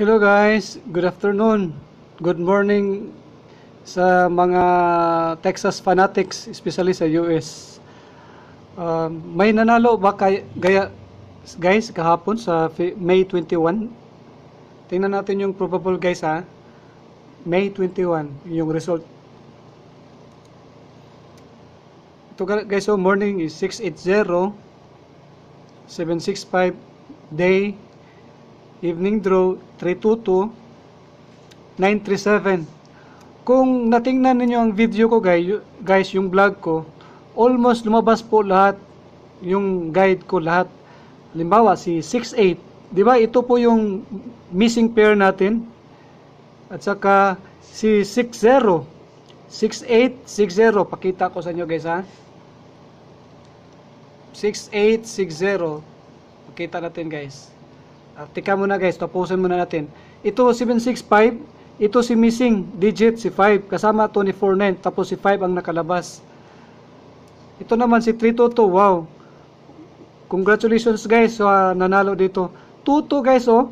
Hello guys, good afternoon. Good morning sa mga Texas fanatics, especially sa US. Uh, um, may nanalo ba kay, gaya guys kahapon sa May 21? Tingnan natin yung probable guys ha. May 21 yung result. Ito guys, so oh, morning is 680 765 day evening draw 322 937 kung natingnan ninyo ang video ko guys, guys yung vlog ko almost lumabas po lahat yung guide ko lahat limbawa si 68 di ba ito po yung missing pair natin at saka si 60 6860 pakita ko sa inyo guys ha 6860 pakita natin guys Ah, teka muna guys, tapusin muna natin. Ito 765, ito si missing digit si 5, kasama 249, tapos si 5 ang nakalabas. Ito naman si 322, wow. Congratulations guys, so, uh, nanalo dito. 22 guys oh.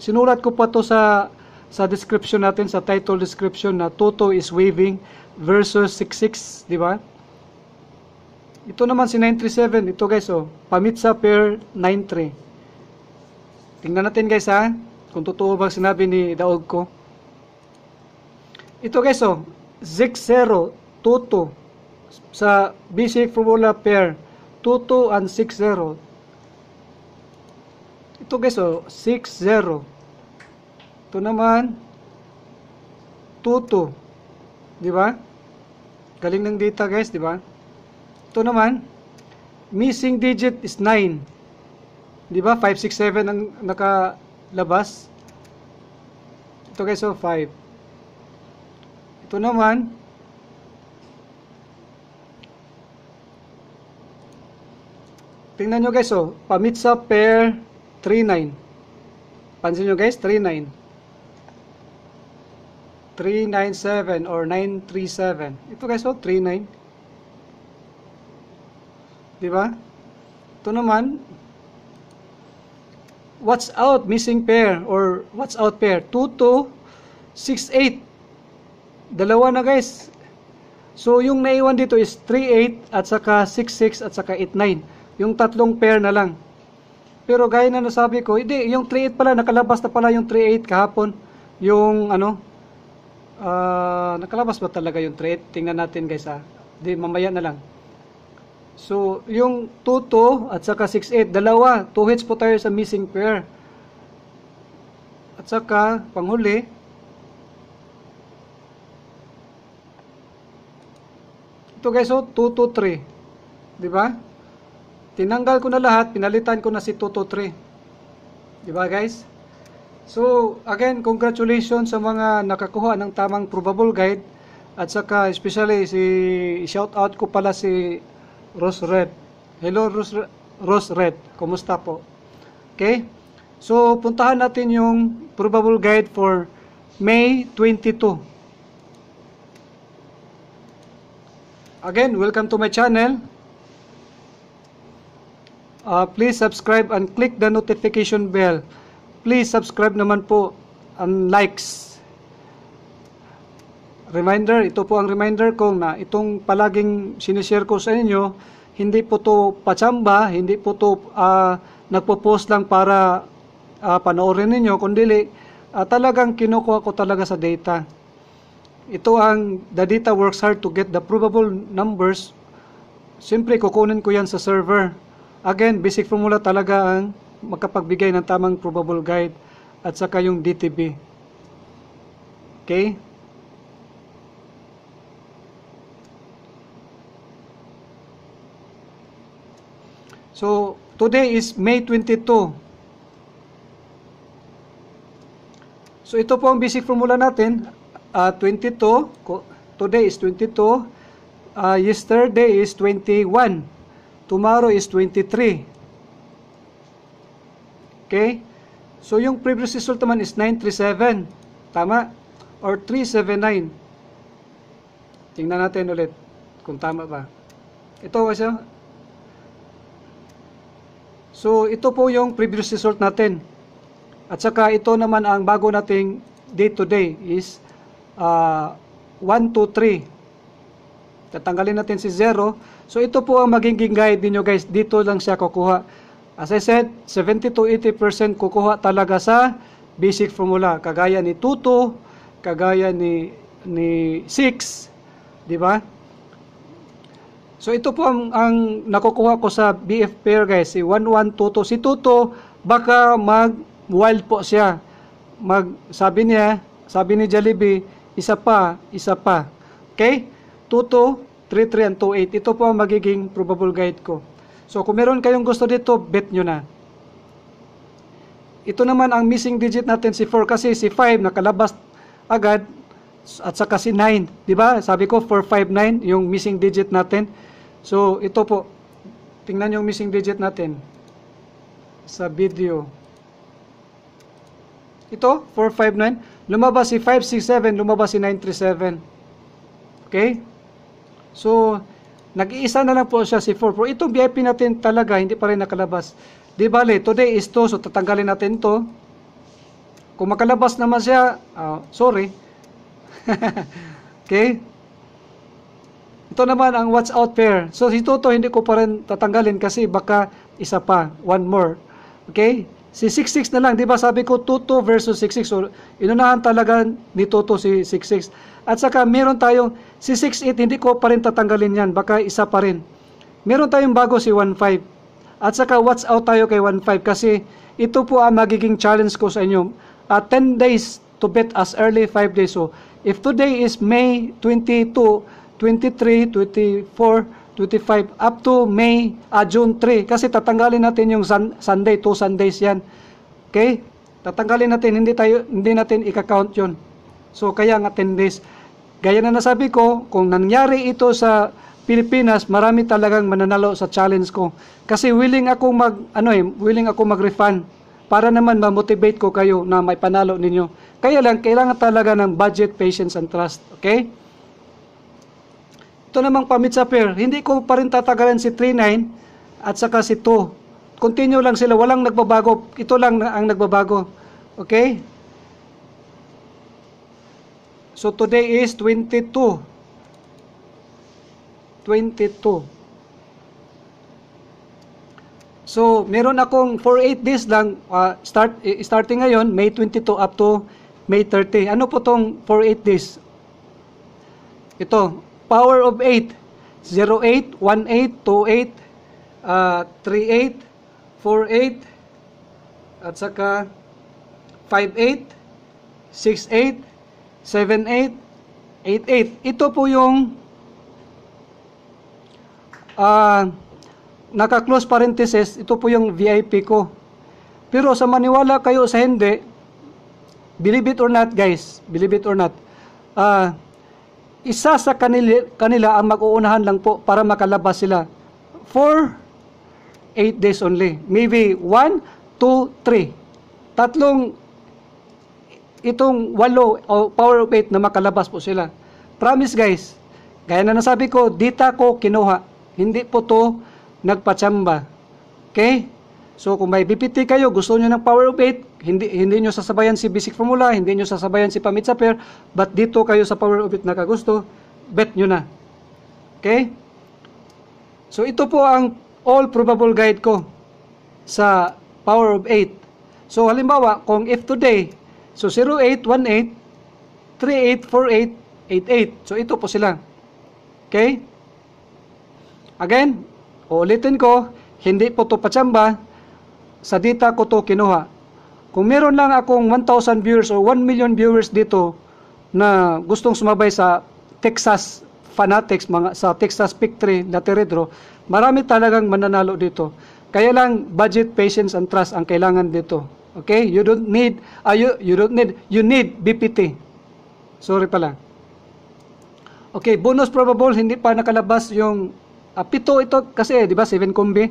Sinulat ko pa to sa sa description natin, sa title description na 22 is waving versus 66, di ba? Ito naman si 937, ito guys oh, pamitsa pair 93. Tingnan natin guys ha, kung totoo ba sinabi ni Daog ko. Ito guys oh, Z0, 2-2 sa BC formula pair 2-2 and 6-0 ito guys oh 6-0 ito naman 2-2 di ba galing ng data guys di ba ito naman missing digit is 9 Di ba? 5, 6, 7 ang nakalabas. Ito guys, so 5. Ito naman, Tingnan nyo guys, oh, pamitsa pair 39. Pansin nyo guys, 39. 397 or 937. Ito guys, oh, 39. Diba? Ito naman, what's out missing pair or what's out pair 2268 dalawa na guys so yung naiwan dito is 38 at saka 66 at saka 89 yung tatlong pair na lang pero gaya na nasabi ko hindi yung 38 pala nakalabas na pala yung 38 kahapon yung ano uh, nakalabas ba talaga yung 38 tingnan natin guys ha ah. di mamaya na lang So, yung 2-2 at saka 6-8, dalawa, 2 hits po tayo sa missing pair. At saka, panghuli, ito guys, so 2-2-3. Diba? Tinanggal ko na lahat, pinalitan ko na si 2-2-3. Diba guys? So, again, congratulations sa mga nakakuha ng tamang probable guide. At saka, especially, si, shout out ko pala si Rose Red. Hello Rose, Rose Red. Kumusta po? Okay? So puntahan natin yung probable guide for May 22. Again, welcome to my channel. Uh, please subscribe and click the notification bell. Please subscribe naman po and likes. Reminder, ito po ang reminder ko na itong palaging sinishare ko sa inyo, hindi po to pachamba, hindi po to uh, nagpo-post lang para uh, panoorin ninyo, kundi uh, talagang kinukuha ko talaga sa data. Ito ang, the data works hard to get the probable numbers. Siyempre, kukunin ko yan sa server. Again, basic formula talaga ang makapagbigay ng tamang probable guide at saka yung DTB. Okay? So, today is May 22. So, ito po ang basic formula natin. Uh, ah, 22, today is 22, uh, ah, yesterday is 21, tomorrow is 23. Okay? So, yung previous result naman is 937. Tama? Or 379. Tingnan natin ulit kung tama ba. Ito, kasi So ito po yung previous result natin. At saka ito naman ang bago nating day to day is uh, 1, 2, 3. Tatanggalin natin si 0. So ito po ang magiging guide niyo guys. Dito lang siya kukuha. As I said, 70 to 80% kukuha talaga sa basic formula. Kagaya ni 2, 2, kagaya ni, ni 6. di ba? So ito po ang, ang nakukuha ko sa BF pair guys, si 1122. Si Toto baka mag wild po siya. Mag sabi niya, sabi ni Jalibi, isa pa, isa pa. Okay? 22, 33 and 28. Ito po ang magiging probable guide ko. So kung meron kayong gusto dito, bet nyo na. Ito naman ang missing digit natin si 4 kasi si 5 nakalabas agad at saka si 9, 'di ba? Sabi ko 459 yung missing digit natin. So, ito po. Tingnan yung missing digit natin sa video. Ito, 459. Lumabas si 567, lumabas si 937. Okay? So, nag-iisa na lang po siya si 44. Itong VIP natin talaga, hindi pa rin nakalabas. Di bale, today is 2, so tatanggalin natin to. Kung makalabas naman siya, oh, sorry. okay? Ito naman ang watch out pair. So si Toto hindi ko pa rin tatanggalin kasi baka isa pa, one more. Okay? Si 66 na lang, 'di ba? Sabi ko Toto versus 66. So inunahan talaga ni Toto si 66. At saka meron tayong si 68 hindi ko pa rin tatanggalin 'yan, baka isa pa rin. Meron tayong bago si 15. At saka watch out tayo kay 15 kasi ito po ang magiging challenge ko sa inyo. Uh, 10 days to bet as early 5 days. So if today is May 22, 23, 24, 25 up to May, uh, June 3 kasi tatanggalin natin yung sun, Sunday, two Sundays 'yan. Okay? Tatanggalin natin, hindi tayo hindi natin ika-count 'yon. So kaya nga 10 days. Gaya na nasabi ko, kung nangyari ito sa Pilipinas, marami talagang mananalo sa challenge ko. Kasi willing ako mag ano eh, willing ako mag-refund para naman ma-motivate ko kayo na may panalo ninyo. Kaya lang, kailangan talaga ng budget, patience, and trust. Okay? Ito namang pamit sa pair. Hindi ko pa rin tatagalan si 39 at saka si 2. Continue lang sila. Walang nagbabago. Ito lang ang nagbabago. Okay? So today is 22. 22. So, meron akong 48 days lang uh, start eh, starting ngayon May 22 up to May 30. Ano po tong 48 days? Ito, power of 8. 08, 18, 28, uh, 38, 48, at saka 58, 68, 78, 88. Ito po yung uh, naka-close parenthesis, ito po yung VIP ko. Pero sa maniwala kayo sa hindi, believe it or not guys, believe it or not, ah, uh, isa sa kanila, kanila ang mag-uunahan lang po para makalabas sila for 8 days only. Maybe 1, 2, 3. Tatlong itong walo o power of 8 na makalabas po sila. Promise guys, gaya na nasabi ko, dita ko kinuha. Hindi po to nagpatsamba. Okay? So kung may BPT kayo, gusto niyo ng power of 8, hindi, hindi nyo sasabayan si basic formula, hindi nyo sasabayan si pamit sa pair, but dito kayo sa power of 8 na kagusto, bet nyo na. Okay? So ito po ang all probable guide ko sa power of 8. So halimbawa, kung if today, so 0818, 3848, 88. So ito po sila. Okay? Again, ulitin ko, hindi po ito pachamba, sa data ko to kinuha. Kung meron lang akong 1,000 viewers or 1 million viewers dito na gustong sumabay sa Texas fanatics, mga, sa Texas Pictre na Teredro, marami talagang mananalo dito. Kaya lang budget, patience, and trust ang kailangan dito. Okay? You don't need, uh, you, you don't need, you need BPT. Sorry pala. Okay, bonus probable, hindi pa nakalabas yung uh, pito ito kasi, di ba, 7 combi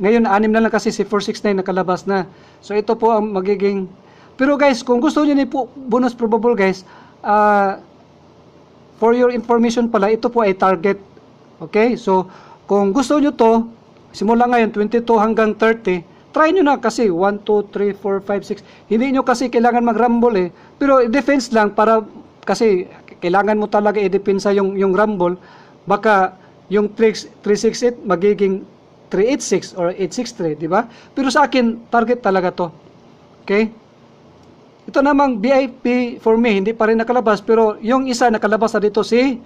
ngayon anim na lang kasi si 469 nakalabas na. So ito po ang magiging Pero guys, kung gusto niyo ni po bonus probable guys, uh, for your information pala, ito po ay target. Okay? So kung gusto niyo to, simula ngayon 22 hanggang 30, try niyo na kasi 1 2 3 4 5 6. Hindi niyo kasi kailangan mag-rumble eh. Pero defense lang para kasi kailangan mo talaga i-depensa yung yung rumble baka yung tricks 368 magiging 386 or 863, di ba? Pero sa akin, target talaga to. Okay? Ito namang VIP for me, hindi pa rin nakalabas, pero yung isa nakalabas na dito si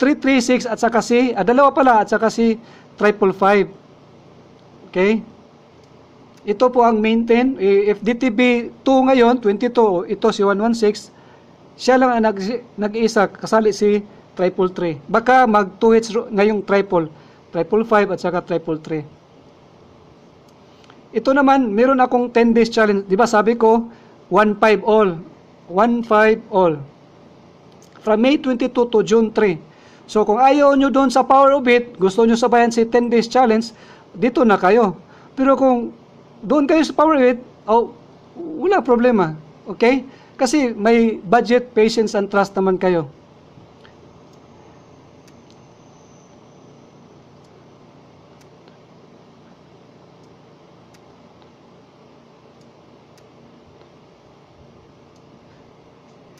336 at saka si, ah, dalawa pala at saka si 555. Okay? Ito po ang maintain. If eh, DTB 2 ngayon, 22, ito si 116, siya lang ang nag-iisa, kasali si triple 3. Baka mag 2 hits ngayong triple triple 5 at saka triple 3. Ito naman, meron akong 10 days challenge. Di ba sabi ko, 1-5 all. 1-5 all. From May 22 to June 3. So kung ayaw nyo doon sa power of it, gusto nyo sabayan si 10 days challenge, dito na kayo. Pero kung doon kayo sa power of it, oh, wala problema. Okay? Kasi may budget, patience, and trust naman kayo.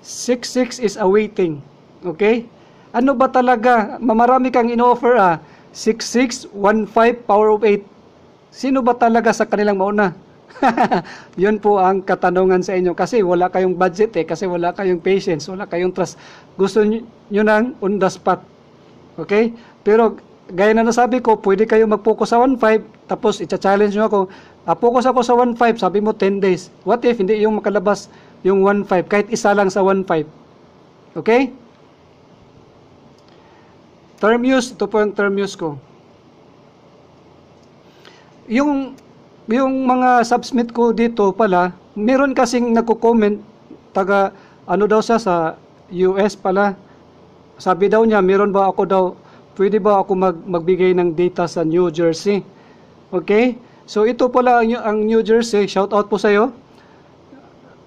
66 is awaiting. Okay? Ano ba talaga? Mamarami kang in-offer ah. 6615 power of 8. Sino ba talaga sa kanilang mauna? Yun po ang katanungan sa inyo. Kasi wala kayong budget eh. Kasi wala kayong patience. Wala kayong trust. Gusto nyo, nyo ng on the spot. Okay? Pero gaya na nasabi ko, pwede kayo mag-focus sa 1.5. Tapos, i-challenge nyo ako. Ah, focus ako sa 1.5. Sabi mo 10 days. What if hindi yung makalabas? yung 1.5. Kahit isa lang sa 1.5. Okay? Term use, ito po yung term use ko. Yung, yung mga submit ko dito pala, meron kasing nagko-comment taga ano daw sa sa US pala. Sabi daw niya, meron ba ako daw, pwede ba ako mag, magbigay ng data sa New Jersey? Okay? So ito pala ang, ang New Jersey. Shout out po sa iyo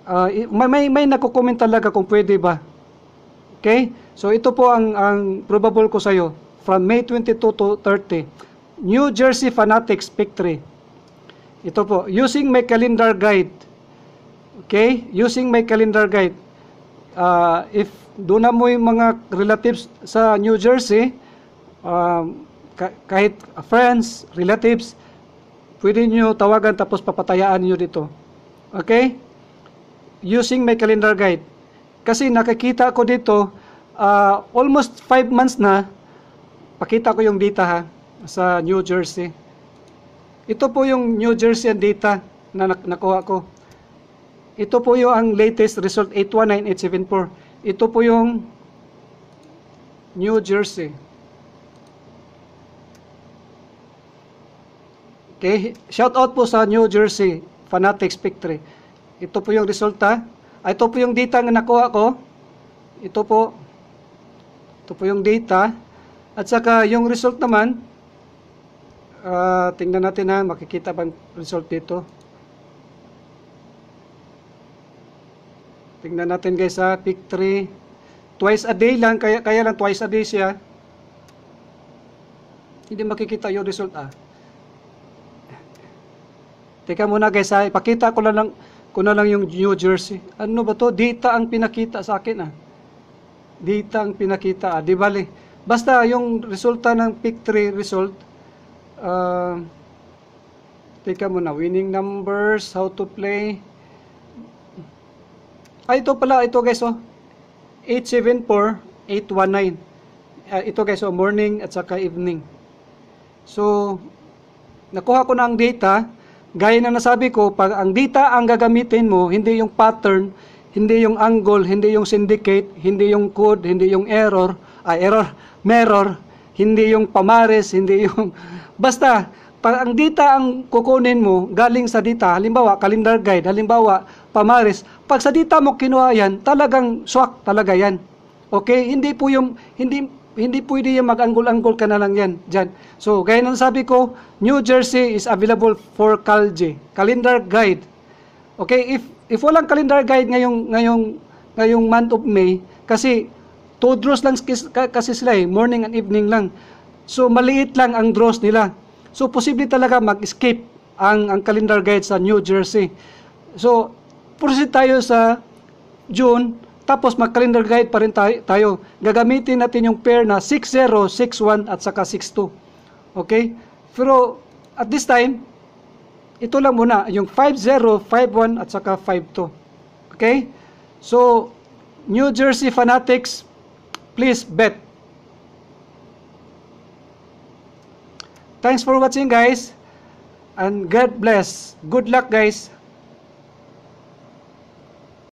uh, may, may, may nagko-comment talaga kung pwede ba. Okay? So ito po ang, ang probable ko sa iyo from May 22 to 30. New Jersey Fanatics Victory. Ito po, using my calendar guide. Okay? Using my calendar guide. Uh, if doon na mo yung mga relatives sa New Jersey, um, kahit friends, relatives, pwede nyo tawagan tapos papatayaan nyo dito. Okay? using my calendar guide. Kasi nakikita ko dito, uh, almost 5 months na, pakita ko yung data ha, sa New Jersey. Ito po yung New Jersey data na nakuha ko. Ito po yung ang latest result 819874. Ito po yung New Jersey. Okay, shout out po sa New Jersey Fanatics Victory. Ito po yung resulta. Ah, ito po yung data na nakuha ko. Ito po. Ito po yung data. At saka yung result naman, uh, tingnan natin ha, makikita bang result dito. Tingnan natin guys ha, pick 3. Twice a day lang, kaya, kaya lang twice a day siya. Hindi makikita yung result ah. Teka muna guys ha, ipakita ko lang lang ko na lang yung New Jersey. Ano ba to? Data ang pinakita sa akin ah. Data ang pinakita ah. Di ba Basta yung resulta ng pick 3 result, uh, teka muna, winning numbers, how to play. Ah, ito pala, ito guys oh. 874-819. Uh, ah, ito guys oh, morning at saka evening. So, nakuha ko na ang data Gaya na nasabi ko, pag ang data ang gagamitin mo, hindi yung pattern, hindi yung angle, hindi yung syndicate, hindi yung code, hindi yung error, ay ah, error, mirror, hindi yung pamares, hindi yung... Basta, pag ang data ang kukunin mo, galing sa data, halimbawa, calendar guide, halimbawa, pamares, pag sa data mo kinuha yan, talagang swak talaga yan. Okay? Hindi po yung, hindi, hindi pwede yung mag-anggol-anggol ka na lang yan dyan. So, gaya ng sabi ko, New Jersey is available for CalG, calendar guide. Okay, if if walang calendar guide ngayong ngayong ngayong month of May kasi two draws lang kasi sila eh, morning and evening lang. So maliit lang ang draws nila. So posible talaga mag escape ang ang calendar guide sa New Jersey. So proceed tayo sa June tapos mag-calendar guide pa rin tayo. Gagamitin natin yung pair na 60, 61 at saka 62. Okay? Pero at this time, ito lang muna, yung 50, 51 at saka 52. Okay? So, New Jersey fanatics, please bet. Thanks for watching guys and God bless. Good luck guys.